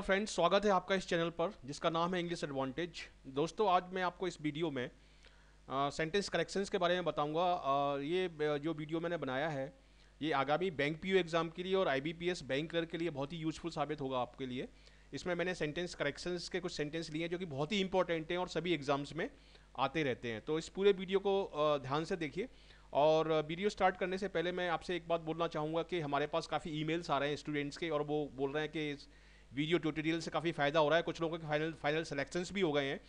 Hello friends स्वागत है आपका इस चैनल पर जिसका नाम है इंग्लिश एडवांटेज दोस्तों आज मैं आपको इस वीडियो में सेंटेंस करेक्शंस के बारे में बताऊंगा uh, ये जो वीडियो मैंने बनाया है ये आगामी बैंक पी एग्ज़ाम के लिए और आईबीपीएस बैंक क्लर्क के लिए बहुत ही यूजफुल साबित होगा आपके लिए इसमें मैंने सेंटेंस करेक्शंस के कुछ सेंटेंस लिए हैं जो कि बहुत ही इंपॉर्टेंट हैं और सभी एग्ज़ाम्स में आते रहते हैं तो इस पूरे वीडियो को ध्यान से देखिए और वीडियो स्टार्ट करने से पहले मैं आपसे एक बात बोलना चाहूँगा कि हमारे पास काफ़ी ईमेल्स आ रहे हैं स्टूडेंट्स के और वो बोल रहे हैं कि वीडियो ट्यूटोरियल से काफ़ी फ़ायदा हो रहा है कुछ लोगों के फाइनल फाइनल सिलेक्शंस भी हो गए हैं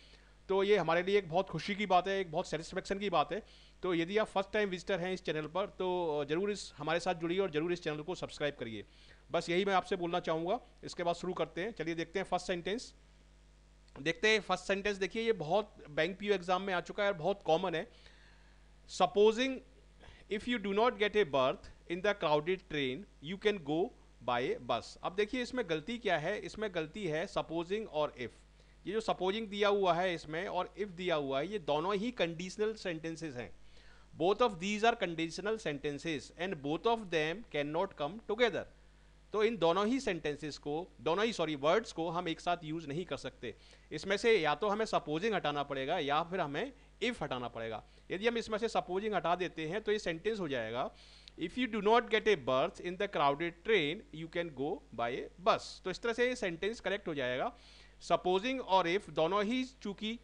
तो ये हमारे लिए एक बहुत खुशी की बात है एक बहुत सेटिस्फेक्शन की बात है तो यदि आप फर्स्ट टाइम विजिटर हैं इस चैनल पर तो ज़रूर इस हमारे साथ जुड़िए और ज़रूर इस चैनल को सब्सक्राइब करिए बस यही मैं आपसे बोलना चाहूँगा इसके बाद शुरू करते हैं चलिए देखते हैं फर्स्ट सेंटेंस देखते हैं फर्स्ट सेंटेंस देखिए ये बहुत बैंक पी एग्ज़ाम में आ चुका है और बहुत कॉमन है supposing if you do not get a berth in the crowded train you can go by bus अब देखिए इसमें गलती क्या है इसमें गलती है सपोजिंग और इफ़ ये जो सपोजिंग दिया हुआ है इसमें और इफ़ दिया हुआ है ये दोनों ही कंडीशनल सेंटेंसेज हैं both of these are conditional sentences and both of them can not come together तो इन दोनों ही सेंटेंसेस को दोनों ही सॉरी वर्ड्स को हम एक साथ यूज़ नहीं कर सकते इसमें से या तो हमें सपोजिंग हटाना पड़ेगा या फिर हमें इफ़ हटाना पड़ेगा यदि हम इसमें से सपोजिंग हटा देते हैं तो ये सेंटेंस हो जाएगा if you do not get a berth in the crowded train you can go by a bus तो इस तरह से ये सेंटेंस करेक्ट हो जाएगा सपोजिंग और इफ दोनों ही चूंकि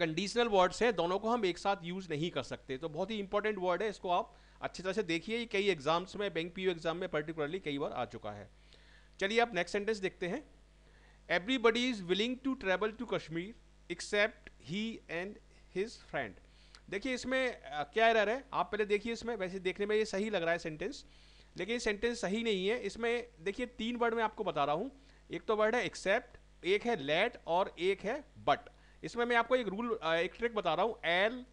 कंडीशनल वर्ड्स है दोनों को हम एक साथ यूज़ नहीं कर सकते तो बहुत ही इंपॉर्टेंट वर्ड है इसको आप अच्छी तरह से देखिए कई एग्जाम्स में बैंक पी एग्जाम में पर्टिकुलरली कई बार आ चुका है चलिए आप नेक्स्ट सेंटेंस देखते हैं everybody is willing to travel to Kashmir except he and his friend देखिए इसमें क्या एरर है आप पहले देखिए इसमें वैसे देखने में ये सही लग रहा है सेंटेंस लेकिन ये सेंटेंस सही नहीं है इसमें देखिए तीन वर्ड मैं आपको बता रहा हूँ एक तो वर्ड है एक्सेप्ट एक है लेट और एक है बट इसमें मैं आपको एक रूल एक ट्रिक बता रहा हूँ L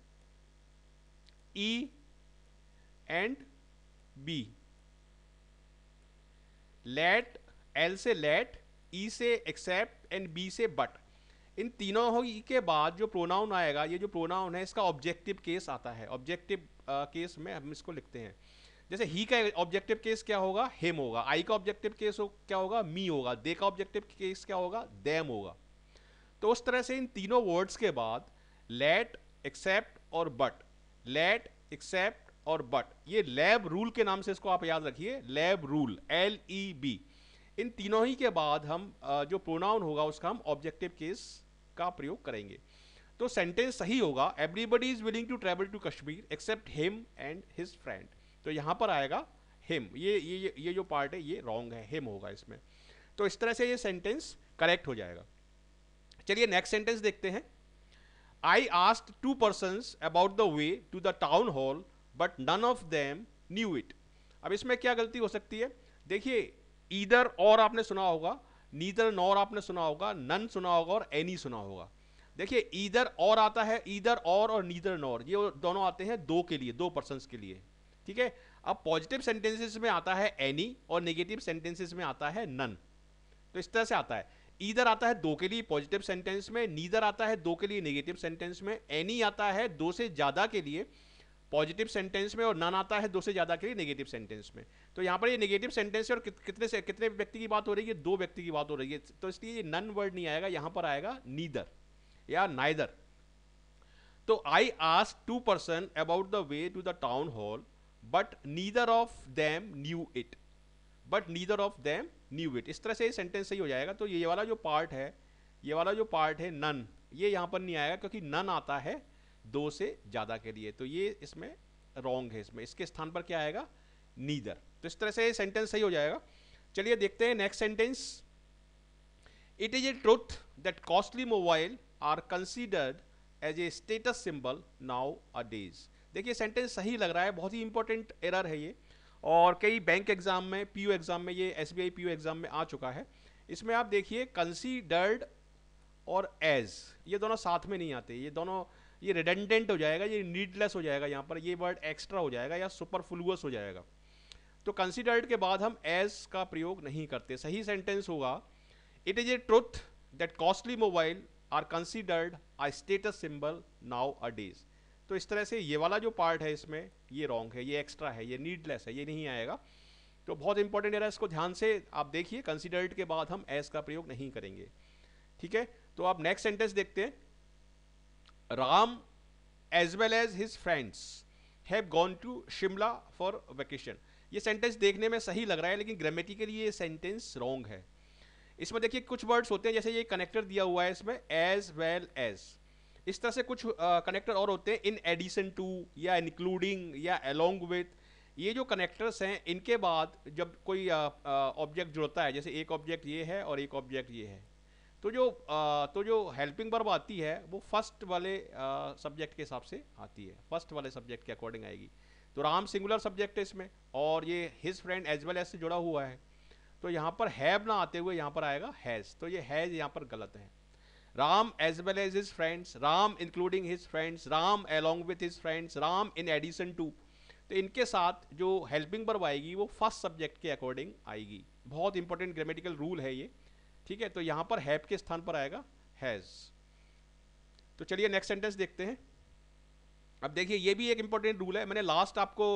E and B let L से लेट ई e से एक्सेप्ट एंड बी से बट इन तीनों ही के बाद जो प्रोनाउन आएगा ये जो प्रोनाउन है इसका ऑब्जेक्टिव केस आता है ऑब्जेक्टिव केस में हम इसको लिखते हैं जैसे ही का ऑब्जेक्टिव केस क्या होगा हेम होगा आई का ऑब्जेक्टिव केस हो, क्या होगा मी होगा दे का ऑब्जेक्टिव केस क्या होगा दैम होगा तो उस तरह से इन तीनों वर्ड्स के बाद लेट एक्सेप्ट और बट लेट एक्सेप्ट और बट ये लैब रूल के नाम से इसको आप याद रखिए lab rule L E B इन तीनों ही के बाद हम जो प्रोनाउन होगा उसका हम ऑब्जेक्टिव केस का प्रयोग करेंगे तो सेंटेंस सही होगा everybody is willing to travel to Kashmir except him and his friend तो यहाँ पर आएगा हिम ये ये ये जो पार्ट है ये रॉन्ग है हिम होगा इसमें तो इस तरह से ये सेंटेंस करेक्ट हो जाएगा चलिए नेक्स्ट सेंटेंस देखते हैं I asked two person about the way to the town hall but none of them knew it अब इसमें क्या गलती हो सकती है देखिए इधर और आपने सुना होगा नीदर नॉर आपने सुना होगा नन सुना होगा और एनी सुना होगा देखिए ईदर और आता है ईदर और और नीदर नॉर ये दोनों आते हैं दो के लिए दो पर्सन के लिए ठीक है अब पॉजिटिव सेंटेंसेस में आता है एनी और नेगेटिव सेंटेंसेस में आता है नन तो इस तरह से आता है ईदर आता है दो के लिए पॉजिटिव सेंटेंस में नीदर आता है दो के लिए नेगेटिव सेंटेंस में एनी आता है दो से ज़्यादा के लिए पॉजिटिव सेंटेंस में और नन आता है दो से ज़्यादा के लिए नेगेटिव सेंटेंस में तो यहाँ पर ये नेगेटिव सेंटेंस है और कितने से कितने व्यक्ति की बात हो रही है दो व्यक्ति की बात हो रही है तो इसलिए ये नन वर्ड नहीं आएगा यहाँ पर आएगा नीदर या नाइदर तो I ask two person about the way to the town hall but neither of them knew it but neither of them knew it इस तरह से ये सेंटेंस सही हो जाएगा तो ये वाला जो पार्ट है ये वाला जो पार्ट है नन ये यहाँ पर नहीं आएगा क्योंकि नन आता है दो से ज़्यादा के लिए तो ये इसमें रॉन्ग है इसमें इसके स्थान पर क्या आएगा नीदर तो इस तरह से सेंटेंस सही हो जाएगा चलिए देखते हैं next sentence it is a truth that costly mobile are considered as a status symbol nowadays देखिए सेंटेंस सही लग रहा है बहुत ही इंपॉर्टेंट एरर है ये और कई बैंक एग्जाम में पीयू एग्जाम में ये एस बी पीयू एग्जाम में आ चुका है इसमें आप देखिए कंसीडर्ड और एज ये दोनों साथ में नहीं आते ये दोनों ये रिडेंडेंट हो जाएगा ये नीडलेस हो जाएगा यहाँ पर ये वर्ड एक्स्ट्रा हो जाएगा या सुपरफ्लूअस हो जाएगा तो कंसिडर्ड के बाद हम एज का प्रयोग नहीं करते सही सेंटेंस होगा it is a truth that costly mobile are considered a status symbol nowadays तो इस तरह से ये वाला जो पार्ट है इसमें ये रॉन्ग है ये एक्स्ट्रा है ये नीडलेस है ये नहीं आएगा तो बहुत इंपॉर्टेंट है इसको ध्यान से आप देखिए कंसिडर्ड के बाद हम एज का प्रयोग नहीं करेंगे ठीक है तो आप नेक्स्ट सेंटेंस देखते हैं Ram as well as his friends have gone to Shimla for vacation. ये सेंटेंस देखने में सही लग रहा है लेकिन ग्रामेटिकली ये सेंटेंस रॉन्ग है इसमें देखिए कुछ वर्ड्स होते हैं जैसे ये कनेक्टर दिया हुआ है इसमें एज वेल एज इस तरह से कुछ कनेक्टर uh, और होते हैं इन एडिशन टू या इंक्लूडिंग या अलोंग विथ ये जो कनेक्टर्स हैं इनके बाद जब कोई ऑब्जेक्ट uh, uh, जुड़ता है जैसे एक ऑब्जेक्ट ये है और एक ऑब्जेक्ट ये है तो जो आ, तो जो हेल्पिंग वर्ब आती है वो फर्स्ट वाले सब्जेक्ट के हिसाब से आती है फर्स्ट वाले सब्जेक्ट के अकॉर्डिंग आएगी तो राम सिंगुलर सब्जेक्ट है इसमें और ये his friend as well as से जुड़ा हुआ है तो यहाँ पर हैव ना आते हुए यहाँ पर आएगा हैज़ तो ये हैज़ यहाँ पर गलत है Ram as well as his friends Ram including his friends Ram along with his friends Ram in addition to तो इनके साथ जो हेल्पिंग वर्ब आएगी वो फर्स्ट सब्जेक्ट के अकॉर्डिंग आएगी बहुत इंपॉर्टेंट ग्रामेटिकल रूल है ये ठीक है तो यहां पर हैप के स्थान पर आएगा हैज़ तो चलिए नेक्स्ट सेंटेंस देखते हैं अब देखिए ये भी एक इंपॉर्टेंट रूल है मैंने लास्ट आपको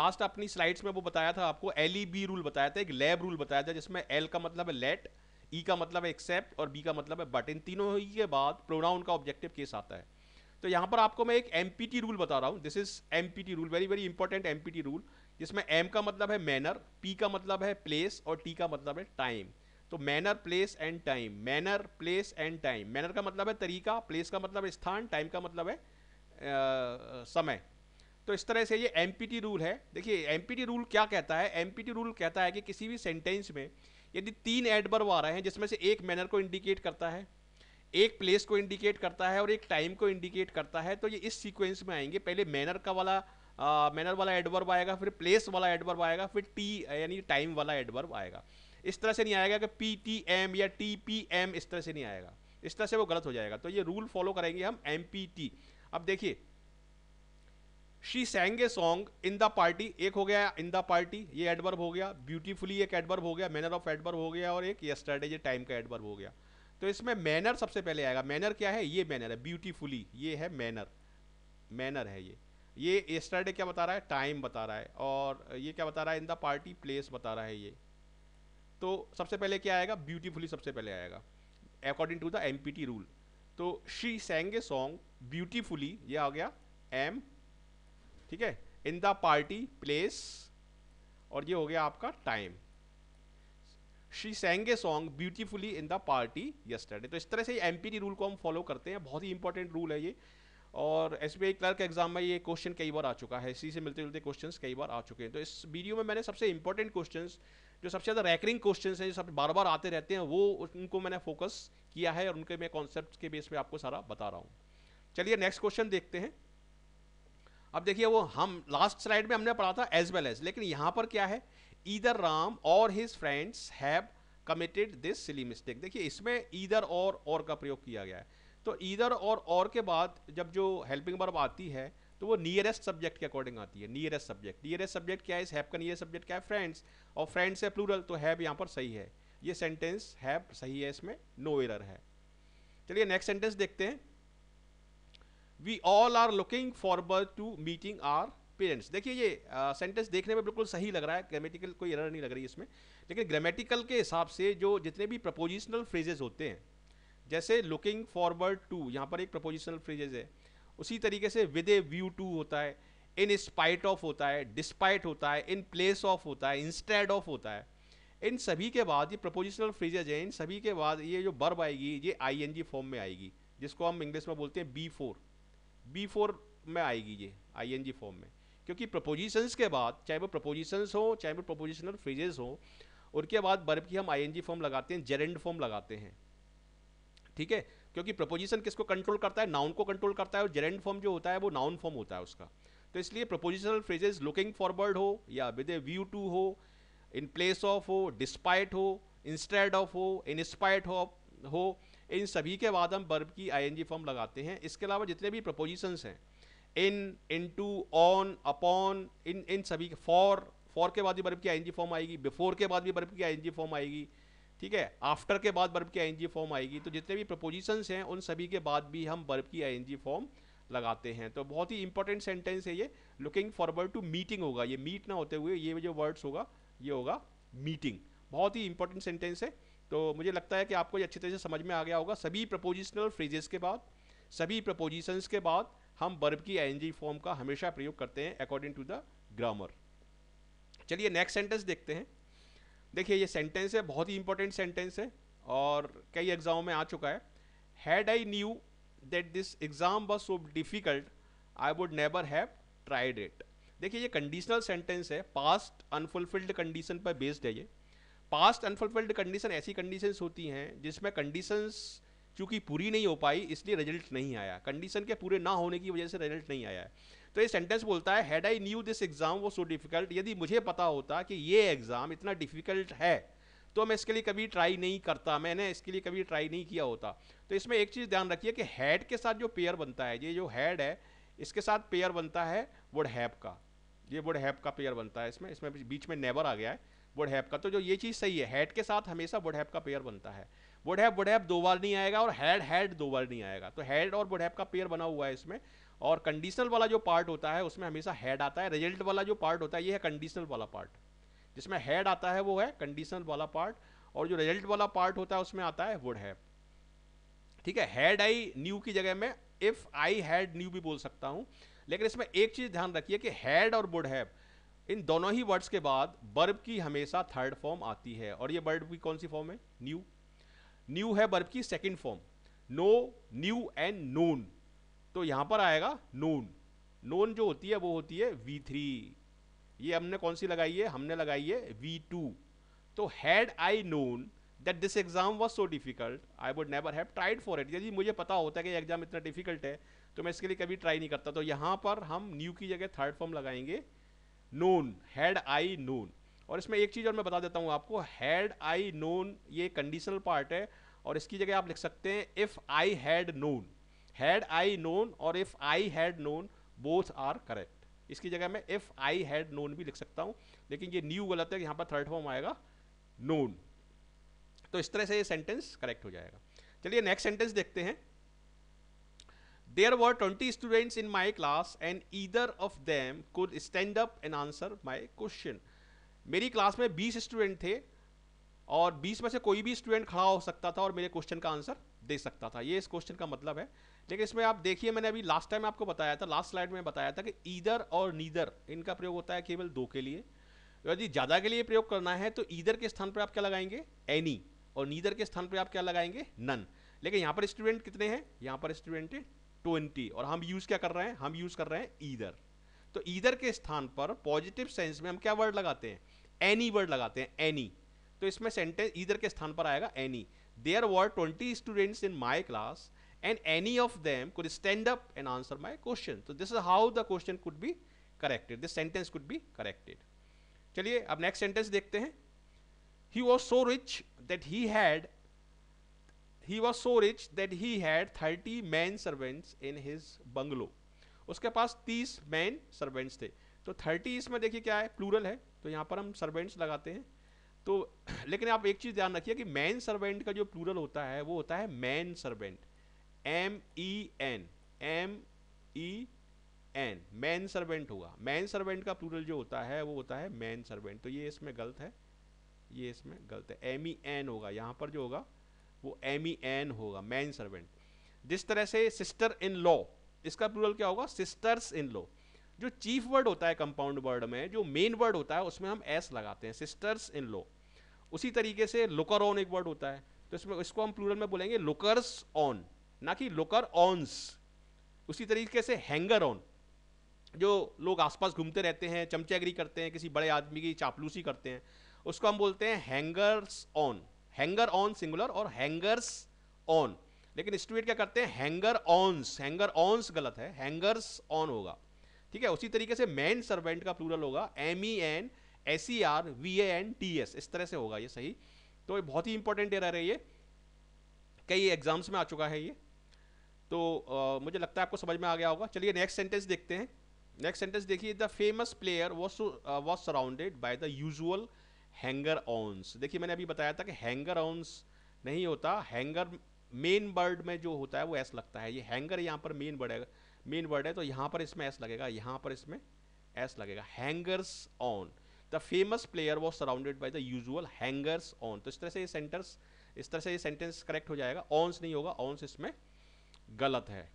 लास्ट अपनी स्लाइड्स में वो बताया था आपको एल ई बी रूल बताया था एक लैब रूल बताया था जिसमें एल का मतलब है लेट ई e का मतलब है एक्सेप्ट और बी का मतलब है बट इन तीनों ही के बाद प्रोनाउन का ऑब्जेक्टिव केस आता है तो यहाँ पर आपको मैं एक एम रूल बता रहा हूँ this is M rule very very important M rule जिसमें एम का मतलब है मैनर पी का मतलब है प्लेस और टी का मतलब है टाइम तो manner place and time manner place and time manner का मतलब है तरीका प्लेस का मतलब स्थान टाइम का मतलब है आ, मतलब समय तो इस तरह से ये एम रूल है देखिए एम रूल क्या कहता है एम रूल कहता है कि किसी भी सेंटेंस में यदि तीन एडबर्व आ रहे हैं जिसमें से एक मैनर को इंडिकेट करता है एक प्लेस को इंडिकेट करता है और एक टाइम को इंडिकेट करता है तो ये इस सीक्वेंस में आएंगे पहले मैनर का वाला मैनर वाला एडवर्ब आएगा फिर प्लेस वाला एडवर्ब आएगा फिर टी यानी टाइम वाला एडवर्ब आएगा इस तरह से नहीं आएगा कि पी टी एम या टी पी एम इस तरह से नहीं आएगा इस तरह से वो गलत हो जाएगा तो ये रूल फॉलो करेंगे हम एम पी टी अब देखिए she sang song in the party एक हो गया इन द पार्टी ये एडवर्ब हो गया ब्यूटीफुली एक एडवर्ब हो गया मैनर ऑफ एडवर्ब हो गया और एक यस्टरडे ये टाइम का एडवर्ब हो गया तो इसमें मैनर सबसे पहले आएगा मैनर क्या है ये मैनर है ब्यूटीफुली ये है मैनर मैनर है ये ये एस्टरडे क्या बता रहा है टाइम बता रहा है और ये क्या बता रहा है इन द पार्टी प्लेस बता रहा है ये तो सबसे पहले क्या आएगा ब्यूटीफुली सबसे पहले आएगा according to the M rule तो she sang a song beautifully ये आ गया एम ठीक है इन द पार्टी प्लेस और ये हो गया आपका time she sang a song beautifully in the party yesterday तो इस तरह से एम रूल को हम फॉलो करते हैं बहुत ही इंपॉर्टेंट रूल है ये और S B I clerk exam में ये क्वेश्चन कई बार आ चुका है इसी से मिलते जुलते क्वेश्चन कई बार आ चुके हैं तो इस वीडियो में मैंने सबसे इंपॉर्टेंट क्वेश्चन जो सबसे ज़्यादा रैकरिंग क्वेश्चन हैं जो सब बार बार आते रहते हैं वो उनको मैंने फोकस किया है और उनके मैं कॉन्सेप्ट के बेस में आपको सारा बता रहा हूँ चलिए नेक्स्ट क्वेश्चन देखते हैं अब देखिए वो हम लास्ट स्लाइड में हमने पढ़ा था एज वेल एज लेकिन यहाँ पर क्या है ईदर राम और his friends have committed this silly mistake देखिए इसमें ईदर और और का प्रयोग किया गया है तो ईदर और और के बाद जब जो हेल्पिंग वर्ब आती है तो वो नियरेस्ट सब्जेक्ट के अकॉर्डिंग आती है नियरेस्ट सब्जेक्ट नियरेस्ट सब्जेक्ट क्या है इस हैब का नियरेस्ट सब्जेक्ट क्या है फ्रेंड्स और फ्रेंड्स है प्लूरल तो हैव यहाँ पर सही है ये सेंटेंस हैव सही है इसमें नो एरर है चलिए नेक्स्ट सेंटेंस देखते हैं we all are looking forward to meeting our parents देखिए ये सेंटेंस uh, देखने में बिल्कुल सही लग रहा है ग्रामेटिकल कोई एरर नहीं लग रही है इसमें लेकिन ग्रामेटिकल के हिसाब से जो जितने भी प्रपोजिशनल फ्रेजेज होते हैं जैसे लुकिंग फॉरवर्ड टू यहाँ पर एक प्रपोजिशनल फ्रेजेज है उसी तरीके से विद ए व्यू टू होता है इन स्पाइट ऑफ होता है डिस्पाइट होता है इन प्लेस ऑफ होता है इंस्टेड ऑफ होता है इन सभी के बाद ये प्रपोजिशनल फ्रेजेज हैं इन सभी के बाद ये जो बर्ब आएगी ये आई फॉर्म में आएगी जिसको हम इंग्लिश में बोलते हैं बी फोर बी फोर में आएगी ये आई फॉर्म में क्योंकि प्रपोजिशंस के बाद चाहे वो प्रपोजिशंस हो चाहे वो प्रपोजिशनल फ्रेजेस हो उनके बाद बर्ब की हम आई फॉर्म लगाते हैं जेरेंड फॉर्म लगाते हैं ठीक है क्योंकि प्रपोजिशन किसको कंट्रोल करता है नाउन को कंट्रोल करता है और जेरेंड फॉर्म जो होता है वो नाउन फॉर्म होता है उसका तो इसलिए प्रपोजिशनल फ्रेजेस लुकिंग फॉरवर्ड हो या विद ए व्यू टू हो इन प्लेस ऑफ हो डिस्पाइट हो इंस्टेड ऑफ हो इंस्पाइट हो हो इन सभी के बाद हम बर्ब की जी फॉर्म लगाते हैं इसके अलावा जितने भी प्रपोजिशंस हैं इन इन टू ऑन अपॉन इन इन सभी फॉर फॉर के बाद भी बर्ब की जी फॉर्म आएगी बिफोर के बाद भी बर्ब की जी फॉर्म आएगी ठीक है आफ्टर के बाद बर्ब की आई फॉर्म आएगी तो जितने भी प्रपोजिशंस हैं उन सभी के बाद भी हम बर्ब की आई फॉर्म लगाते हैं तो बहुत ही इंपॉर्टेंट सेंटेंस है ये लुकिंग फॉरवर्ड टू मीटिंग होगा ये मीट ना होते हुए ये जो वर्ड्स होगा ये होगा मीटिंग बहुत ही इंपॉर्टेंट सेंटेंस है तो मुझे लगता है कि आपको ये अच्छी तरह से समझ में आ गया होगा सभी प्रपोजिशनल फ्रेजेस के बाद सभी प्रपोजिशंस के बाद हम बर्ब की आई फॉर्म का हमेशा प्रयोग करते हैं अकॉर्डिंग टू द ग्रामर चलिए नेक्स्ट सेंटेंस देखते हैं देखिए ये सेंटेंस है बहुत ही इंपॉर्टेंट सेंटेंस है और कई एग्ज़ामों में आ चुका है had I knew that this exam was so difficult I would never have tried it देखिए ये कंडीशनल सेंटेंस है पास्ट अनफुलफिल्ड कंडीशन पर बेस्ड है ये पास्ट अनफुलफिल्ड कंडीशन ऐसी कंडीशंस होती हैं जिसमें कंडीशंस चूँकि पूरी नहीं हो पाई इसलिए रिजल्ट नहीं आया कंडीशन के पूरे ना होने की वजह से रिजल्ट नहीं आया है तो ये सेंटेंस बोलता है had I knew this exam was so difficult यदि मुझे पता होता कि ये एग्ज़ाम इतना डिफ़िकल्ट है तो मैं इसके लिए कभी ट्राई नहीं करता मैंने इसके लिए कभी ट्राई नहीं किया होता तो इसमें एक चीज़ ध्यान रखिए कि हैड के साथ जो पेयर बनता है ये जो हैड है इसके साथ पेयर बनता है वुड हैप का ये वुड हैप का पेयर बनता है इसमें इसमें बीच में नेबर आ गया है वुड हैप का तो जो ये चीज़ सही है हैड के साथ हमेशा वुड हैप का पेयर बनता है वुड हैप वुड हैप दो बार नहीं आएगा और हैड हैड दो बार नहीं आएगा तो हैड और वुड हैप का पेयर बना हुआ है इसमें और कंडीशनल वाला जो पार्ट होता है उसमें हमेशा हेड आता है रिजल्ट वाला जो पार्ट होता है ये है कंडीशनल वाला पार्ट जिसमें हेड आता है वो है कंडीशनल वाला पार्ट और जो रिजल्ट वाला पार्ट होता है उसमें आता है वुड हैव ठीक है हैड आई न्यू की जगह में इफ़ आई हैड न्यू भी बोल सकता हूँ लेकिन इसमें एक चीज़ ध्यान रखिए कि हैड और वुड हैव इन दोनों ही वर्ड्स के बाद बर्ब की हमेशा थर्ड फॉर्म आती है और ये बर्ब की कौन सी फॉर्म है न्यू न्यू है बर्ब की second form know knew and known तो यहां पर आएगा नून नोन जो होती है वो होती है वी थ्री ये हमने कौन सी लगाई है हमने लगाई है वी टू तो had I known that this exam was so difficult I would never have tried for it यदि मुझे पता होता है कि एग्ज़ाम इतना डिफिकल्ट है तो मैं इसके लिए कभी ट्राई नहीं करता तो यहाँ पर हम न्यू की जगह थर्ड फॉर्म लगाएंगे नोन हैड आई नोन और इसमें एक चीज़ और मैं बता देता हूँ आपको हैड आई नोन ये कंडीशनल पार्ट है और इसकी जगह आप लिख सकते हैं if I had known had I known और if I had known both are correct इसकी जगह मैं इफ आई हैड नोन भी लिख सकता हूँ लेकिन ये न्यू गलत है यहां पर थर्ड फॉर्म आएगा नोन तो इस तरह से ये सेंटेंस करेक्ट हो जाएगा चलिए नेक्स्ट सेंटेंस देखते हैं there were twenty students in my class and either of them could stand up and answer my question मेरी क्लास में बीस स्टूडेंट थे और बीस में से कोई भी स्टूडेंट खड़ा हो सकता था और मेरे क्वेश्चन का आंसर दे सकता था ये इस क्वेश्चन का मतलब है लेकिन इसमें आप देखिए मैंने अभी लास्ट टाइम आपको बताया था लास्ट स्लाइड में बताया था कि ईदर और नीदर इनका प्रयोग होता है केवल दो के लिए यदि तो ज़्यादा के लिए प्रयोग करना है तो ईदर के स्थान पर आप क्या लगाएंगे एनी और नीदर के स्थान पर आप क्या लगाएंगे नन लेकिन यहाँ पर स्टूडेंट कितने हैं यहाँ पर स्टूडेंट है ट्वेंटी और हम यूज़ क्या कर रहे हैं हम यूज़ कर रहे हैं ईदर तो ईदर के स्थान पर पॉजिटिव सेंस में हम क्या वर्ड लगाते हैं एनी वर्ड लगाते हैं एनी तो इसमें सेंटेंस ईदर के स्थान पर आएगा any there were 20 students in my class and any of them could stand up and answer my question so this is how the question could be corrected this sentence could be corrected चलिए अब next sentence देखते हैं he was so rich that he had he was so rich that he had thirty man servants in his bungalow उसके पास तीस man servants थे तो thirty इसमें देखिए क्या है प्लूरल है तो यहाँ पर हम सर्वेंट्स लगाते हैं तो लेकिन आप एक चीज़ ध्यान रखिए कि मैन सर्वेंट का जो प्लूरल होता है वो होता है man servant M E N M E N man servant होगा मैन सर्वेंट का प्लूरल जो होता है वो होता है मैन सर्वेंट तो ये इसमें गलत है ये इसमें गलत है एम ई एन होगा यहाँ पर जो होगा वो एम ई एन होगा मैन सर्वेंट जिस तरह से सिस्टर इन लॉ इसका प्लूरल क्या होगा सिस्टर्स इन लॉ जो चीफ वर्ड होता है कंपाउंड वर्ड में जो मेन वर्ड होता है उसमें हम एस लगाते हैं सिस्टर्स इन लॉ उसी तरीके से लुकर ऑन एक वर्ड होता है तो इसमें इसको हम प्लूरल में बोलेंगे लुकर्स ऑन ना कि लुकर ऑन्स उसी तरीके से हैंगर ऑन जो लोग आसपास घूमते रहते हैं चमचेगरी करते हैं किसी बड़े आदमी की चापलूसी करते हैं उसको हम बोलते हैं hangers on hanger on singular और हैंगर्स ऑन लेकिन स्टूडेंट क्या करते हैं हैंगर ऑन्स हैंगर ऑन्स गलत है हैंगर्स ऑन होगा ठीक है उसी तरीके से मैन सर्वेंट का प्लूरल होगा M E N S E R V A N T S इस तरह से होगा ये सही तो ये बहुत ही इंपॉर्टेंट एरर है ये कई एग्जाम्स में आ चुका है ये तो आ, मुझे लगता है आपको समझ में आ गया होगा चलिए नेक्स्ट सेंटेंस देखते हैं नेक्स्ट सेंटेंस देखिए the famous player was was surrounded by the usual hanger ons देखिए मैंने अभी बताया था कि हैंगर ऑन्स नहीं होता हैंगर मेन वर्ड में जो होता है वो एस लगता है ये हैंगर यहाँ पर मेन वर्ड है मेन वर्ड है तो यहाँ पर इसमें एस लगेगा यहाँ पर इसमें एस लगेगा hangers on the famous player was surrounded by the usual hangers on तो इस तरह से ये सेंटर्स इस तरह से ये सेंटेंस करेक्ट हो जाएगा ऑन्स नहीं होगा ऑन्स इसमें गलत है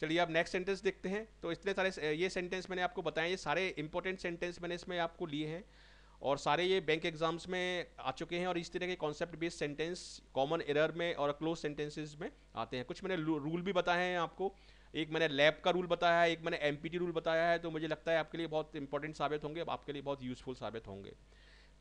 चलिए आप नेक्स्ट सेंटेंस देखते हैं तो इतने सारे ये सेंटेंस मैंने आपको बताया ये सारे इंपॉर्टेंट सेंटेंस मैंने इसमें आपको लिए हैं और सारे ये बैंक एग्जाम्स में आ चुके हैं और इस तरह के concept based sentence common error में और क्लोज सेंटेंसेस में आते हैं कुछ मैंने रूल भी बताए हैं आपको एक मैंने लैब का रूल बताया है एक मैंने एम रूल बताया है तो मुझे लगता है आपके लिए बहुत इंपॉर्टेंट साबित होंगे आपके लिए बहुत यूज़फुल साबित होंगे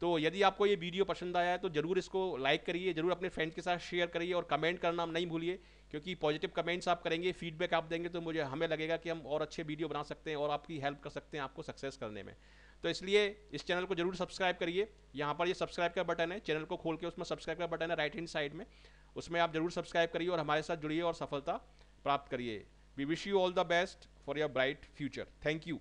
तो यदि आपको ये वीडियो पसंद आया है तो ज़रूर इसको लाइक करिए ज़रूर अपने फ्रेंड के साथ शेयर करिए और कमेंट करना नहीं भूलिए क्योंकि पॉजिटिव कमेंट्स आप करेंगे फीडबैक आप देंगे तो मुझे हमें लगेगा कि हम और अच्छे वीडियो बना सकते हैं और आपकी हेल्प कर सकते हैं आपको सक्सेस करने में तो इसलिए इस चैनल को जरूर सब्सक्राइब करिए यहाँ पर ये यह सब्सक्राइब का बटन है चैनल को खोल के उसमें सब्सक्राइब का बटन है राइट हैंड साइड में उसमें आप जरूर सब्सक्राइब करिए और हमारे साथ जुड़िए और सफलता प्राप्त करिए We wish you all the best for your bright future. Thank you.